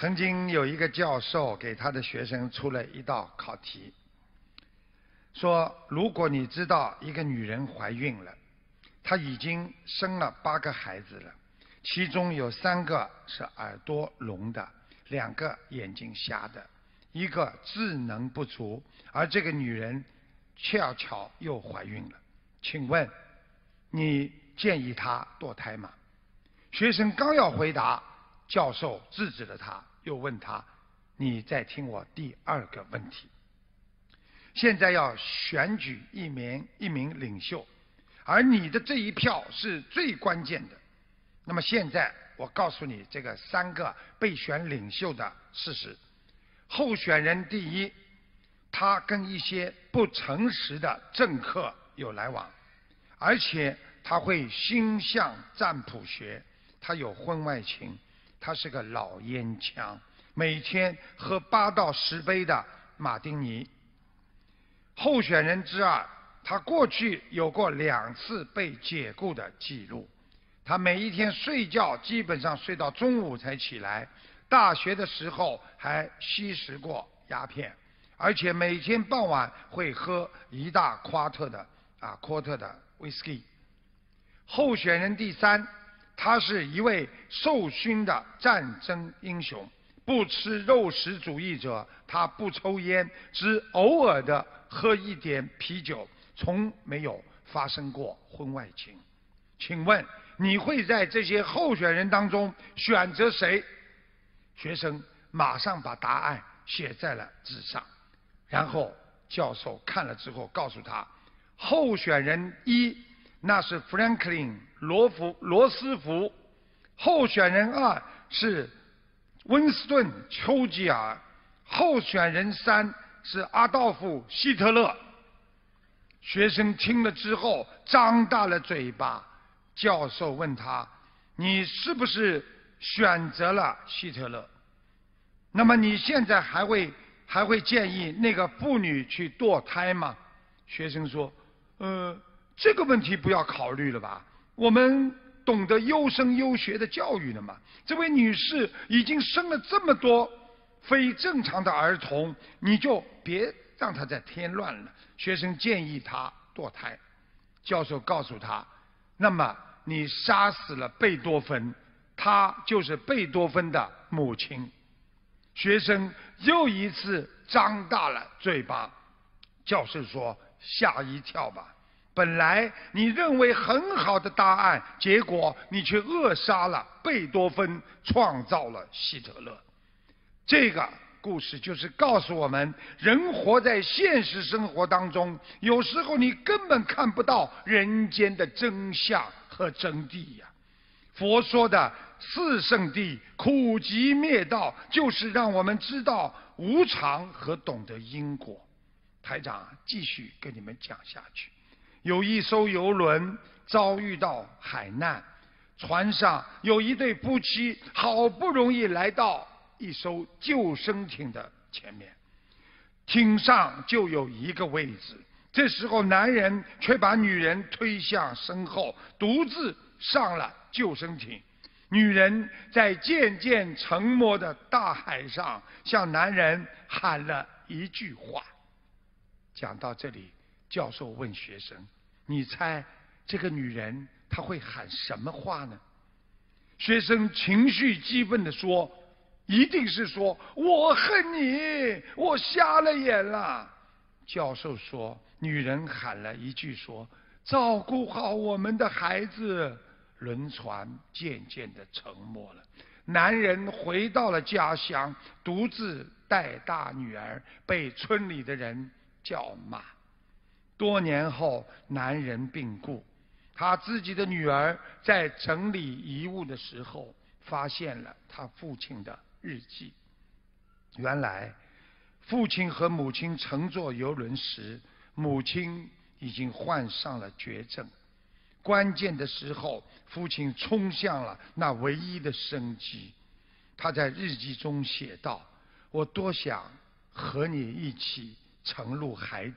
曾经有一个教授给他的学生出了一道考题，说：如果你知道一个女人怀孕了，她已经生了八个孩子了，其中有三个是耳朵聋的，两个眼睛瞎的，一个智能不足，而这个女人恰巧又怀孕了，请问你建议她堕胎吗？学生刚要回答。教授制止了他，又问他：“你在听我第二个问题？现在要选举一名一名领袖，而你的这一票是最关键的。那么现在我告诉你这个三个备选领袖的事实：候选人第一，他跟一些不诚实的政客有来往，而且他会星象占卜学，他有婚外情。”他是个老烟枪，每天喝八到十杯的马丁尼。候选人之二，他过去有过两次被解雇的记录，他每一天睡觉基本上睡到中午才起来，大学的时候还吸食过鸦片，而且每天傍晚会喝一大夸特的啊夸特的 whisky。候选人第三。他是一位受勋的战争英雄，不吃肉食主义者，他不抽烟，只偶尔的喝一点啤酒，从没有发生过婚外情。请问你会在这些候选人当中选择谁？学生马上把答案写在了纸上，然后教授看了之后告诉他，候选人一。那是 k 兰克林·罗福·罗斯福候选人二，是温斯顿·丘吉尔候选人三，是阿道夫·希特勒。学生听了之后张大了嘴巴。教授问他：“你是不是选择了希特勒？那么你现在还会还会建议那个妇女去堕胎吗？”学生说：“呃。”这个问题不要考虑了吧？我们懂得优生优学的教育了吗？这位女士已经生了这么多非正常的儿童，你就别让她再添乱了。学生建议她堕胎。教授告诉她：“那么你杀死了贝多芬，她就是贝多芬的母亲。”学生又一次张大了嘴巴。教授说：“吓一跳吧。”本来你认为很好的答案，结果你却扼杀了贝多芬，创造了希特勒。这个故事就是告诉我们：人活在现实生活当中，有时候你根本看不到人间的真相和真谛呀。佛说的四圣地苦集灭道，就是让我们知道无常和懂得因果。台长，继续跟你们讲下去。有一艘游轮遭遇到海难，船上有一对夫妻，好不容易来到一艘救生艇的前面，艇上就有一个位置。这时候，男人却把女人推向身后，独自上了救生艇。女人在渐渐沉没的大海上，向男人喊了一句话。讲到这里，教授问学生。你猜这个女人她会喊什么话呢？学生情绪激愤地说：“一定是说我恨你，我瞎了眼了。”教授说：“女人喊了一句说：‘照顾好我们的孩子。’”轮船渐渐地沉没了。男人回到了家乡，独自带大女儿，被村里的人叫骂。多年后，男人病故，他自己的女儿在整理遗物的时候，发现了他父亲的日记。原来，父亲和母亲乘坐游轮时，母亲已经患上了绝症，关键的时候，父亲冲向了那唯一的生机。他在日记中写道：“我多想和你一起沉入海底。”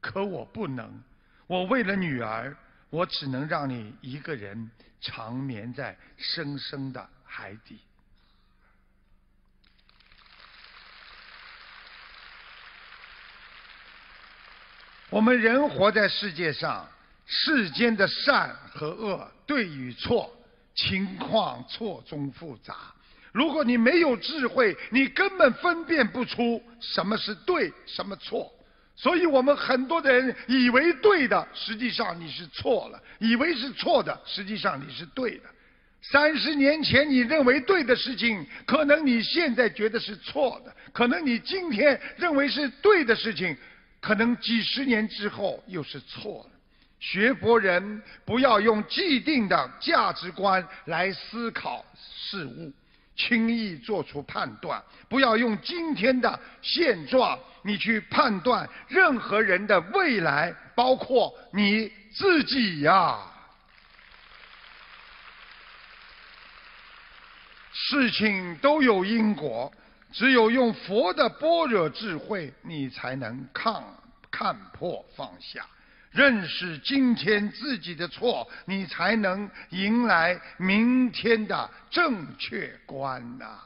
可我不能，我为了女儿，我只能让你一个人长眠在深深的海底。我们人活在世界上，世间的善和恶、对与错，情况错综复杂。如果你没有智慧，你根本分辨不出什么是对，什么错。所以我们很多的人以为对的，实际上你是错了；以为是错的，实际上你是对的。三十年前你认为对的事情，可能你现在觉得是错的；可能你今天认为是对的事情，可能几十年之后又是错了。学佛人不要用既定的价值观来思考事物。轻易做出判断，不要用今天的现状你去判断任何人的未来，包括你自己呀。事情都有因果，只有用佛的般若智慧，你才能看看破放下。认识今天自己的错，你才能迎来明天的正确观呐。